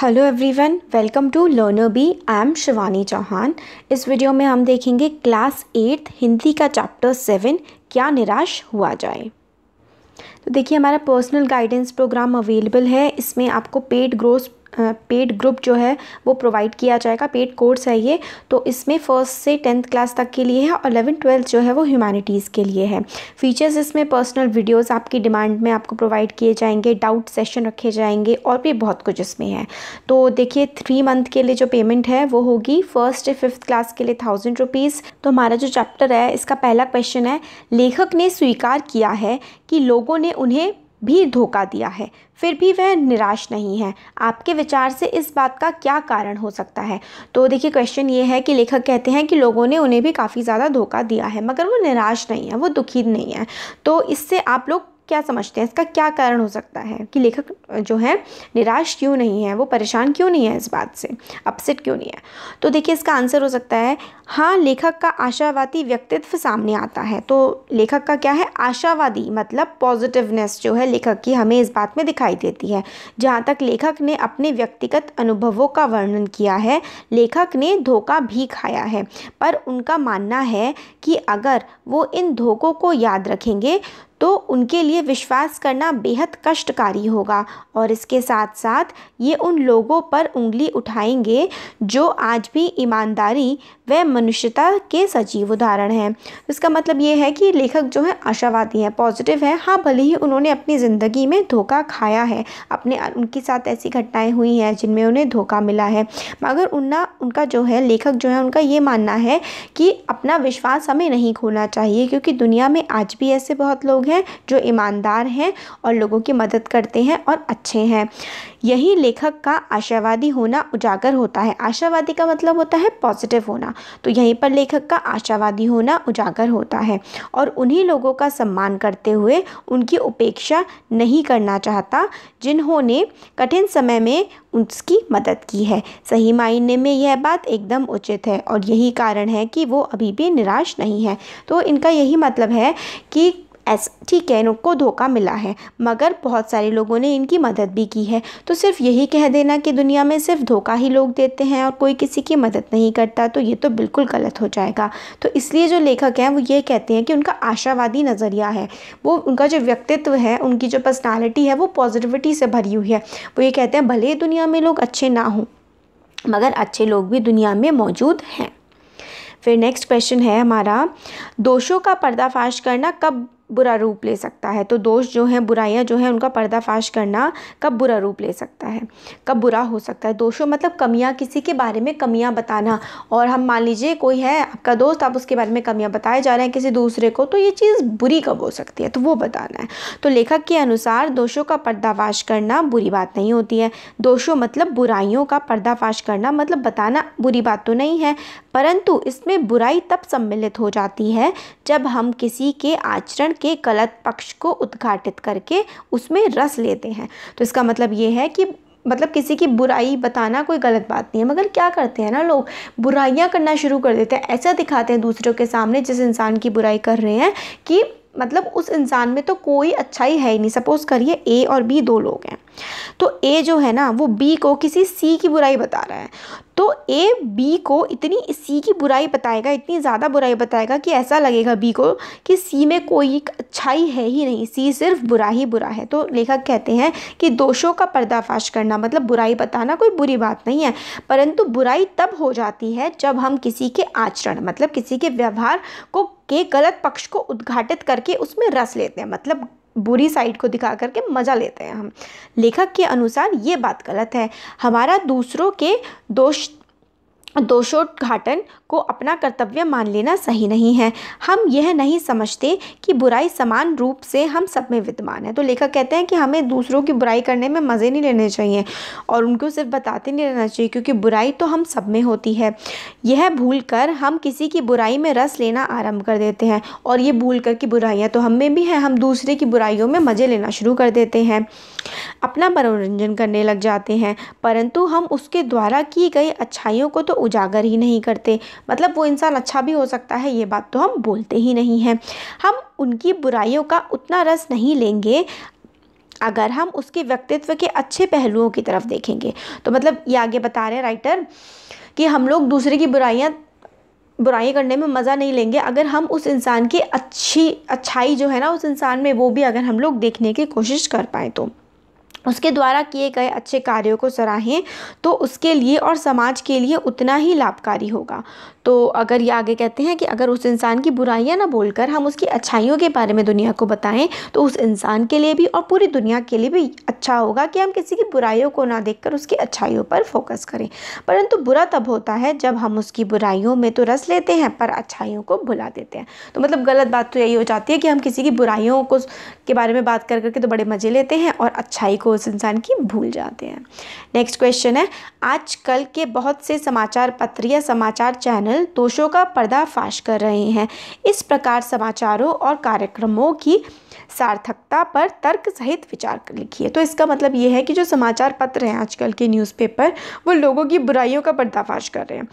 hello everyone welcome to learner B I am Shivani Chauhan इस video में हम देखेंगे क्लास एट्थ हिंदी का चैप्टर सेवन क्या निराश हुआ जाए तो देखिए हमारा पर्सनल गाइडेंस प्रोग्राम अवेलेबल है इसमें आपको पेड ग्रोथ पेड ग्रुप जो है वो प्रोवाइड किया जाएगा पेड कोर्स है ये तो इसमें फर्स्ट से टेंथ क्लास तक के लिए है और अलेवन ट्वेल्थ जो है वो ह्यूमैनिटीज़ के लिए है फीचर्स इसमें पर्सनल वीडियोस आपकी डिमांड में आपको प्रोवाइड किए जाएंगे डाउट सेशन रखे जाएंगे और भी बहुत कुछ इसमें है तो देखिए थ्री मंथ के लिए जो पेमेंट है वो होगी फर्स्ट फिफ्थ क्लास के लिए थाउजेंड रुपीज़ तो हमारा जो चैप्टर है इसका पहला क्वेश्चन है लेखक ने स्वीकार किया है कि लोगों ने उन्हें भी धोखा दिया है फिर भी वह निराश नहीं है आपके विचार से इस बात का क्या कारण हो सकता है तो देखिए क्वेश्चन ये है कि लेखक कहते हैं कि लोगों ने उन्हें भी काफ़ी ज़्यादा धोखा दिया है मगर वो निराश नहीं है वो दुखी नहीं है तो इससे आप लोग क्या समझते हैं इसका क्या कारण हो सकता है कि लेखक जो है निराश क्यों नहीं है वो परेशान क्यों नहीं है इस बात से अपसेट क्यों नहीं है तो देखिए इसका आंसर हो सकता है हाँ लेखक का आशावादी व्यक्तित्व सामने आता है तो लेखक का क्या है आशावादी मतलब पॉजिटिवनेस जो है लेखक की हमें इस बात में दिखाई देती है जहाँ तक लेखक ने अपने व्यक्तिगत अनुभवों का वर्णन किया है लेखक ने धोखा भी खाया है पर उनका मानना है कि अगर वो इन धोखों को याद रखेंगे तो उनके लिए विश्वास करना बेहद कष्टकारी होगा और इसके साथ साथ ये उन लोगों पर उंगली उठाएंगे जो आज भी ईमानदारी व मनुष्यता के सजीव उदाहरण हैं इसका मतलब ये है कि लेखक जो है आशावादी हैं पॉजिटिव हैं हाँ भले ही उन्होंने अपनी ज़िंदगी में धोखा खाया है अपने उनके साथ ऐसी घटनाएँ हुई हैं जिनमें उन्हें धोखा मिला है मगर उनना उनका जो है लेखक जो है उनका ये मानना है कि अपना विश्वास हमें नहीं खोना चाहिए क्योंकि दुनिया में आज भी ऐसे बहुत लोग लोग हैं जो ईमानदार हैं और लोगों की मदद करते हैं और अच्छे हैं यही लेखक का आशावादी होना उजागर होता है आशावादी का मतलब होता है पॉजिटिव होना तो यहीं पर लेखक का आशावादी होना उजागर होता है और उन्हीं लोगों का सम्मान करते हुए उनकी उपेक्षा नहीं करना चाहता जिन्होंने कठिन समय में उसकी मदद की है सही मायने में यह बात एकदम उचित है और यही कारण है कि वो अभी भी निराश नहीं है तो इनका यही मतलब है कि ऐसा ठीक है इनको धोखा मिला है मगर बहुत सारे लोगों ने इनकी मदद भी की है तो सिर्फ यही कह देना कि दुनिया में सिर्फ धोखा ही लोग देते हैं और कोई किसी की मदद नहीं करता तो ये तो बिल्कुल गलत हो जाएगा तो इसलिए जो लेखक हैं वो ये कहते हैं कि उनका आशावादी नज़रिया है वो उनका जो व्यक्तित्व है उनकी जो पर्सनैलिटी है वो पॉजिटिविटी से भरी हुई है वो ये कहते हैं भले दुनिया में लोग अच्छे ना हों मगर अच्छे लोग भी दुनिया में मौजूद हैं फिर नेक्स्ट क्वेश्चन है हमारा दोषों का पर्दाफाश करना कब बुरा रूप ले सकता है तो दोष जो हैं बुराइयां जो हैं उनका पर्दाफाश करना कब बुरा रूप ले सकता है कब बुरा हो सकता है दोषों मतलब कमियां किसी के बारे में कमियां बताना और हम मान लीजिए कोई है आपका दोस्त आप उसके बारे में कमियां बताए जा रहे हैं किसी दूसरे को तो ये चीज़ बुरी कब हो सकती है तो वो बताना है तो लेखक के अनुसार दोषों का पर्दाफाश करना बुरी बात नहीं होती है दोषों मतलब बुराइयों का पर्दाफाश करना मतलब बताना बुरी बात तो नहीं है परंतु इसमें बुराई तब सम्मिलित हो जाती है जब हम किसी के आचरण के गलत पक्ष को उद्घाटित करके उसमें रस लेते हैं तो इसका मतलब ये है कि मतलब किसी की बुराई बताना कोई गलत बात नहीं है मगर क्या करते हैं ना लोग बुराइयाँ करना शुरू कर देते हैं ऐसा दिखाते हैं दूसरों के सामने जिस इंसान की बुराई कर रहे हैं कि मतलब उस इंसान में तो कोई अच्छाई है ही नहीं सपोज़ करिए ए और बी दो लोग हैं तो ए जो है ना वो बी को किसी सी की बुराई बता रहा है तो ए बी को इतनी सी की बुराई बताएगा इतनी ज़्यादा बुराई बताएगा कि ऐसा लगेगा बी को कि सी में कोई अच्छाई है ही नहीं सी सिर्फ बुरा ही बुरा है तो लेखक कहते हैं कि दोषों का पर्दाफाश करना मतलब बुराई बताना कोई बुरी बात नहीं है परंतु बुराई तब हो जाती है जब हम किसी के आचरण मतलब किसी के व्यवहार को के गलत पक्ष को उद्घाटित करके उसमें रस लेते हैं मतलब बुरी साइड को दिखा करके मज़ा लेते हैं हम लेखक के अनुसार ये बात गलत है हमारा दूसरों के दोष दोषोद्घाटन को अपना कर्तव्य मान लेना सही नहीं है हम यह नहीं समझते कि बुराई समान रूप से हम सब में विद्यमान है तो लेखक कहते हैं कि हमें दूसरों की बुराई करने में मज़े नहीं लेने चाहिए और उनको सिर्फ बताते नहीं रहना चाहिए क्योंकि बुराई तो हम सब में होती है यह भूल कर हम किसी की बुराई में रस लेना आरम्भ कर देते हैं और ये भूल कर कि बुराइयाँ तो हम में भी हैं हम दूसरे की बुराइयों में मज़े लेना शुरू कर देते हैं अपना मनोरंजन करने लग जाते हैं परंतु हम उसके द्वारा की गई अच्छाइयों को तो उजागर ही नहीं करते मतलब वो इंसान अच्छा भी हो सकता है ये बात तो हम बोलते ही नहीं हैं हम उनकी बुराइयों का उतना रस नहीं लेंगे अगर हम उसके व्यक्तित्व के अच्छे पहलुओं की तरफ देखेंगे तो मतलब ये आगे बता रहे राइटर कि हम लोग दूसरे की बुराइयाँ बुराई करने में मज़ा नहीं लेंगे अगर हम उस इंसान की अच्छी अच्छाई जो है ना उस इंसान में वो भी अगर हम लोग देखने की कोशिश कर पाए तो उसके द्वारा किए गए अच्छे कार्यों को सराहें तो उसके लिए और समाज के लिए उतना ही लाभकारी होगा तो अगर ये आगे कहते हैं कि अगर उस इंसान की बुराइयां ना बोलकर हम उसकी अच्छाइयों के बारे में दुनिया को बताएं तो उस इंसान के लिए भी और पूरी दुनिया के लिए भी अच्छा होगा कि हम किसी की बुराइयों को ना देख उसकी अच्छाइयों पर फोकस करें परंतु बुरा तब होता है जब हम उसकी बुराइयों में तो रस लेते हैं पर अच्छाइयों को भुला देते हैं तो मतलब गलत बात तो यही हो जाती है कि हम किसी की बुराइयों को के बारे में बात कर करके तो बड़े मज़े लेते हैं और अच्छाई को उस इंसान की भूल जाते हैं नेक्स्ट क्वेश्चन है आजकल के बहुत से समाचार पत्र या समाचार चैनल दोषों का पर्दाफाश कर रहे हैं इस प्रकार समाचारों और कार्यक्रमों की सार्थकता पर तर्क सहित विचार लिखिए तो इसका मतलब ये है कि जो समाचार पत्र हैं आजकल के न्यूज़पेपर वो लोगों की बुराइयों का पर्दाफाश कर रहे हैं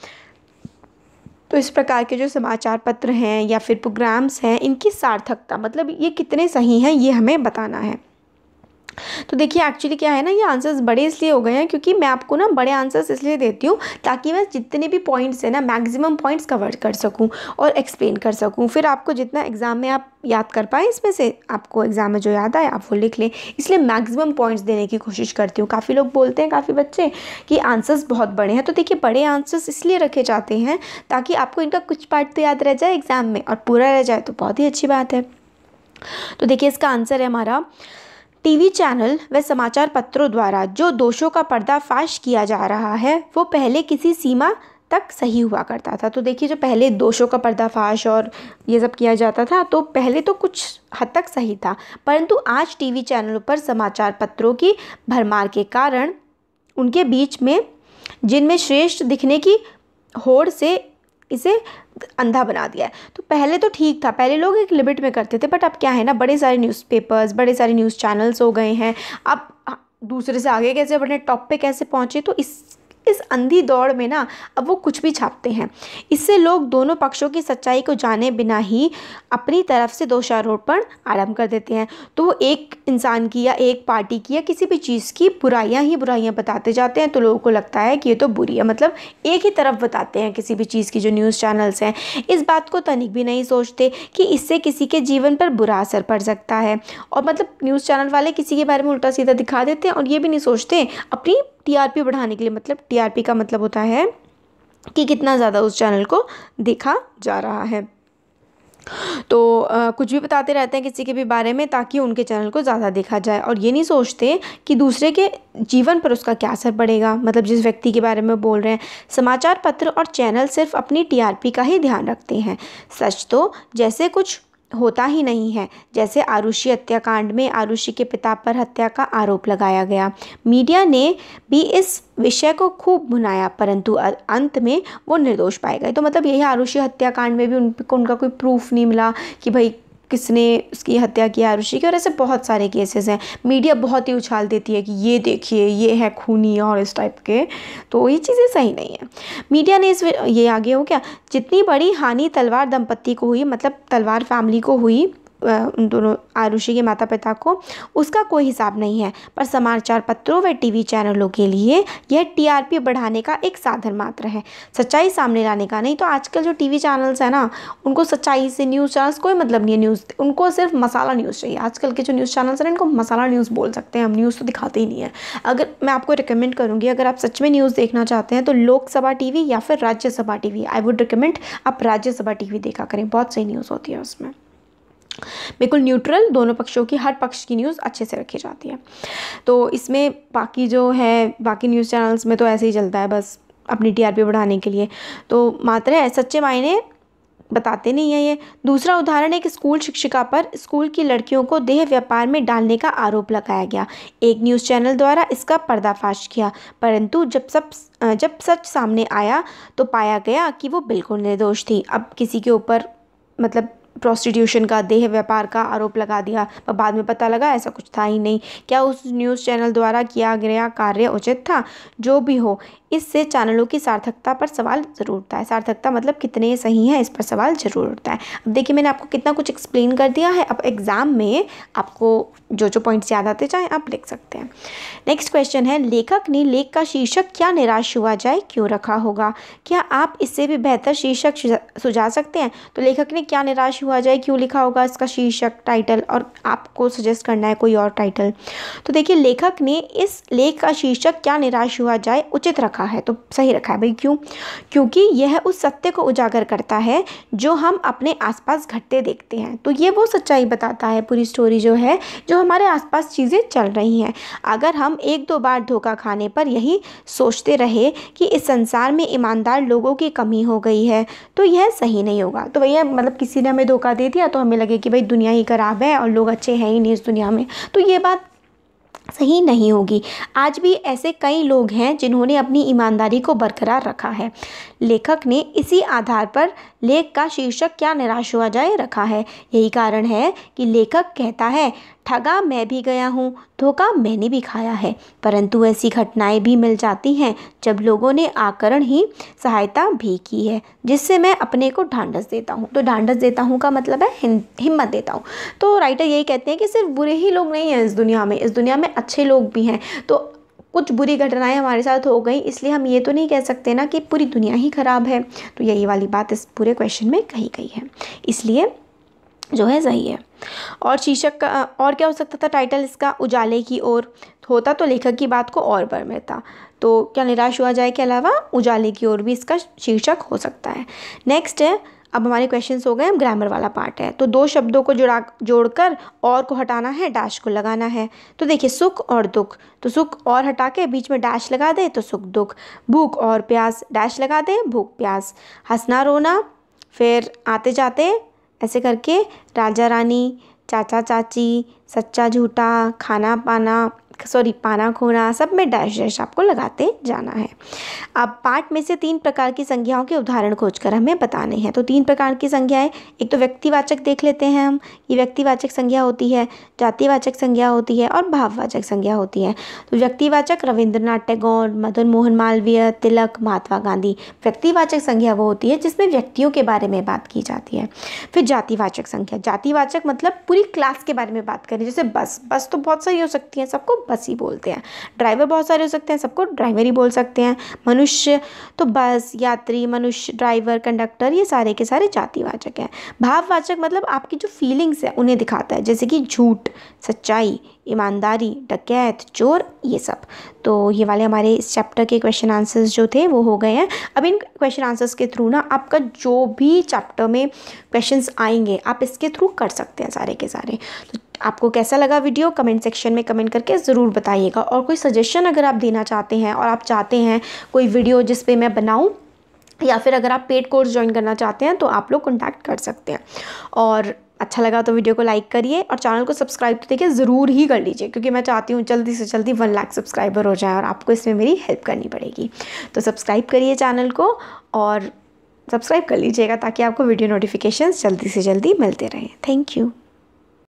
तो इस प्रकार के जो समाचार पत्र हैं या फिर प्रोग्राम्स हैं इनकी सार्थकता मतलब ये कितने सही हैं ये हमें बताना है तो देखिए एक्चुअली क्या है ना ये आंसर्स बड़े इसलिए हो गए हैं क्योंकि मैं आपको ना बड़े आंसर्स इसलिए देती हूँ ताकि मैं जितने भी पॉइंट्स हैं ना मैक्सिमम पॉइंट्स कवर कर सकूँ और एक्सप्लेन कर सकूँ फिर आपको जितना एग्ज़ाम में आप याद कर पाए इसमें से आपको एग्ज़ाम में जो याद आए आप वो लिख लें इसलिए मैक्सिमम पॉइंट्स देने की कोशिश करती हूँ काफ़ी लोग बोलते हैं काफ़ी बच्चे कि आंसर्स बहुत बड़े हैं तो देखिए बड़े आंसर्स इसलिए रखे जाते हैं ताकि आपको इनका कुछ पार्ट तो याद रह जाए एग्ज़ाम में और पूरा रह जाए तो बहुत ही अच्छी बात है तो देखिए इसका आंसर है हमारा टीवी चैनल व समाचार पत्रों द्वारा जो दोषों का पर्दाफाश किया जा रहा है वो पहले किसी सीमा तक सही हुआ करता था तो देखिए जो पहले दोषों का पर्दाफाश और ये सब किया जाता था तो पहले तो कुछ हद तक सही था परंतु आज टीवी चैनलों पर समाचार पत्रों की भरमार के कारण उनके बीच में जिनमें श्रेष्ठ दिखने की होड़ से इसे अंधा बना दिया है तो पहले तो ठीक था पहले लोग एक लिमिट में करते थे बट अब क्या है ना बड़े सारे न्यूज़पेपर्स बड़े सारे न्यूज़ चैनल्स हो गए हैं अब हाँ, दूसरे से आगे कैसे बढ़े टॉप पे कैसे पहुँचे तो इस इस अंधी दौड़ में ना अब वो कुछ भी छापते हैं इससे लोग दोनों पक्षों की सच्चाई को जाने बिना ही अपनी तरफ से दोषारोपण आरंभ कर देते हैं तो वो एक इंसान की या एक पार्टी की या किसी भी चीज़ की बुराइयाँ ही बुराइयाँ बताते जाते हैं तो लोगों को लगता है कि ये तो बुरी है मतलब एक ही तरफ बताते हैं किसी भी चीज़ की जो न्यूज़ चैनल्स हैं इस बात को तनिक भी नहीं सोचते कि इससे किसी के जीवन पर बुरा असर पड़ सकता है और मतलब न्यूज़ चैनल वाले किसी के बारे में उल्टा सीधा दिखा देते हैं और ये भी नहीं सोचते अपनी टीआरपी बढ़ाने के लिए मतलब टीआरपी का मतलब होता है कि कितना ज़्यादा उस चैनल को देखा जा रहा है तो आ, कुछ भी बताते रहते हैं किसी के भी बारे में ताकि उनके चैनल को ज़्यादा देखा जाए और ये नहीं सोचते कि दूसरे के जीवन पर उसका क्या असर पड़ेगा मतलब जिस व्यक्ति के बारे में बोल रहे हैं समाचार पत्र और चैनल सिर्फ अपनी टीआरपी का ही ध्यान रखते हैं सच तो जैसे कुछ होता ही नहीं है जैसे आरुषि हत्याकांड में आरुषि के पिता पर हत्या का आरोप लगाया गया मीडिया ने भी इस विषय को खूब भुनाया परंतु अंत में वो निर्दोष पाए गए तो मतलब यही आरुषि हत्याकांड में भी उनको उनका कोई प्रूफ नहीं मिला कि भाई किसने उसकी हत्या किया ऋषि की और ऐसे बहुत सारे केसेस हैं मीडिया बहुत ही उछाल देती है कि ये देखिए ये है खूनी और इस टाइप के तो ये चीज़ें सही नहीं है मीडिया ने इस ये आगे हो क्या जितनी बड़ी हानि तलवार दंपत्ति को हुई मतलब तलवार फैमिली को हुई उन दोनों आरुषि के माता पिता को उसका कोई हिसाब नहीं है पर समाचार पत्रों व टीवी चैनलों के लिए यह टीआरपी बढ़ाने का एक साधन मात्र है सच्चाई सामने लाने का नहीं तो आजकल जो टीवी चैनल्स हैं ना उनको सच्चाई से न्यूज़ चैनल्स कोई मतलब नहीं है न्यूज़ उनको सिर्फ मसाला न्यूज़ चाहिए आजकल के जो न्यूज़ चैनल्स हैं इनको मसाला न्यूज़ बोल सकते हैं हम न्यूज़ तो दिखाते ही नहीं है अगर मैं आपको रिकमेंड करूँगी अगर आप सच में न्यूज़ देखना चाहते हैं तो लोकसभा टी या फिर Rajya Sabha TV I would recommend आप राज्यसभा टी देखा करें बहुत सही न्यूज़ होती है उसमें बिल्कुल न्यूट्रल दोनों पक्षों की हर पक्ष की न्यूज़ अच्छे से रखी जाती है तो इसमें बाकी जो है बाकी न्यूज़ चैनल्स में तो ऐसे ही चलता है बस अपनी टीआरपी बढ़ाने के लिए तो मात्र है सच्चे मायने बताते नहीं हैं ये दूसरा उदाहरण एक स्कूल शिक्षिका पर स्कूल की लड़कियों को देह व्यापार में डालने का आरोप लगाया गया एक न्यूज़ चैनल द्वारा इसका पर्दाफाश किया परंतु जब सब जब सच सामने आया तो पाया गया कि वो बिल्कुल निर्दोष थी अब किसी के ऊपर मतलब प्रोस्टिट्यूशन का देह व्यापार का आरोप लगा दिया पर बाद में पता लगा ऐसा कुछ था ही नहीं क्या उस न्यूज़ चैनल द्वारा किया गया कार्य उचित था जो भी हो इससे चैनलों की सार्थकता पर सवाल ज़रूर उठता है सार्थकता मतलब कितने सही हैं इस पर सवाल ज़रूर उठता है अब देखिए मैंने आपको कितना कुछ एक्सप्लेन कर दिया है अब एग्ज़ाम में आपको जो जो पॉइंट्स याद आते चाहें आप लिख सकते हैं नेक्स्ट क्वेश्चन है लेखक ने लेख का शीर्षक क्या निराश हुआ जाए क्यों रखा होगा क्या आप इससे भी बेहतर शीर्षक सुझा सकते हैं तो लेखक ने क्या निराश क्यों जाए क्यों लिखा होगा इसका शीर्षक टाइटल और आपको सजेस्ट करना है कोई और टाइटल तो देखिए लेखक ने इस लेख का शीर्षक क्या निराश हुआ जाए उचित रखा है तो सही रखा है भाई क्यों क्योंकि यह उस सत्य को उजागर करता है जो हम अपने आसपास घटते देखते हैं तो ये वो सच्चाई बताता है पूरी स्टोरी जो है जो हमारे आसपास चीज़ें चल रही हैं अगर हम एक दो बार धोखा खाने पर यही सोचते रहे कि इस संसार में ईमानदार लोगों की कमी हो गई है तो यह सही नहीं होगा तो भैया मतलब किसी ने हमें धोखा दे दिया तो हमें लगे कि भाई दुनिया ही ख़राब है और लोग अच्छे हैं ही नहीं इस दुनिया में तो ये बात सही नहीं होगी आज भी ऐसे कई लोग हैं जिन्होंने अपनी ईमानदारी को बरकरार रखा है लेखक ने इसी आधार पर लेख का शीर्षक क्या निराश हुआ जाए रखा है यही कारण है कि लेखक कहता है ठगा मैं भी गया हूँ धोखा मैंने भी खाया है परंतु ऐसी घटनाएं भी मिल जाती हैं जब लोगों ने आकरण ही सहायता भी की है जिससे मैं अपने को ढांढस देता हूँ तो ढांढस देता हूँ का मतलब है हिम्मत देता हूँ तो राइटर यही कहते हैं कि सिर्फ बुरे ही लोग नहीं हैं इस दुनिया में इस दुनिया में अच्छे लोग भी हैं तो कुछ बुरी घटनाएं हमारे साथ हो गई इसलिए हम ये तो नहीं कह सकते ना कि पूरी दुनिया ही ख़राब है तो यही वाली बात इस पूरे क्वेश्चन में कही गई है इसलिए जो है सही है और शीर्षक का और क्या हो सकता था टाइटल इसका उजाले की ओर होता तो लेखक की बात को और बढ़ मिलता तो क्या निराश हुआ जाए के अलावा उजाले की ओर भी इसका शीर्षक हो सकता है नेक्स्ट है अब हमारे क्वेश्चन हो गए हम ग्रामर वाला पार्ट है तो दो शब्दों को जोड़ा जोड़कर और को हटाना है डैश को लगाना है तो देखिए सुख और दुख तो सुख और हटा के बीच में डैश लगा दें तो सुख दुख भूख और प्यास डैश लगा दें भूख प्यास हंसना रोना फिर आते जाते ऐसे करके राजा रानी चाचा चाची सच्चा झूठा खाना पाना सॉरी पाना खोना सब में डैश डैश आपको लगाते जाना है अब पाठ में से तीन प्रकार की संज्ञाओं के उदाहरण खोजकर हमें बताने हैं तो तीन प्रकार की संज्ञाएं एक तो व्यक्तिवाचक देख लेते हैं हम ये व्यक्तिवाचक संज्ञा होती है जातिवाचक संज्ञा होती है और भाववाचक संज्ञा होती है तो व्यक्तिवाचक रविंद्रनाथ टैगोर मदन मोहन मालवीय तिलक महात्मा गांधी व्यक्तिवाचक संज्ञा वो होती है जिसमें व्यक्तियों के बारे में बात की जाती है फिर जातिवाचक संज्ञा जातिवाचक मतलब पूरी क्लास के बारे में बात करें जैसे बस बस तो बहुत सारी हो सकती है सबको ही बोलते हैं ड्राइवर बहुत सारे हो सकते हैं सबको ड्राइवर ही बोल सकते हैं मनुष्य तो बस यात्री मनुष्य ड्राइवर कंडक्टर ये सारे के सारे जातिवाचक हैं भाववाचक मतलब आपकी जो फीलिंग्स है उन्हें दिखाता है जैसे कि झूठ सच्चाई ईमानदारी डकैत चोर ये सब तो ये वाले हमारे इस चैप्टर के क्वेश्चन आंसर्स जो थे वो हो गए हैं अब इन क्वेश्चन आंसर्स के थ्रू ना आपका जो भी चैप्टर में क्वेश्चंस आएंगे आप इसके थ्रू कर सकते हैं सारे के सारे तो आपको कैसा लगा वीडियो कमेंट सेक्शन में कमेंट करके ज़रूर बताइएगा और कोई सजेशन अगर आप देना चाहते हैं और आप चाहते हैं कोई वीडियो जिस मैं बनाऊँ या फिर अगर आप पेड कोर्स ज्वाइन करना चाहते हैं तो आप लोग कॉन्टैक्ट कर सकते हैं और अच्छा लगा तो वीडियो को लाइक करिए और चैनल को सब्सक्राइब तो देखिए ज़रूर ही कर लीजिए क्योंकि मैं चाहती हूँ जल्दी से जल्दी वन लाख सब्सक्राइबर हो जाए और आपको इसमें मेरी हेल्प करनी पड़ेगी तो सब्सक्राइब करिए चैनल को और सब्सक्राइब कर लीजिएगा ताकि आपको वीडियो नोटिफिकेशंस जल्दी से जल्दी मिलते रहें थैंक यू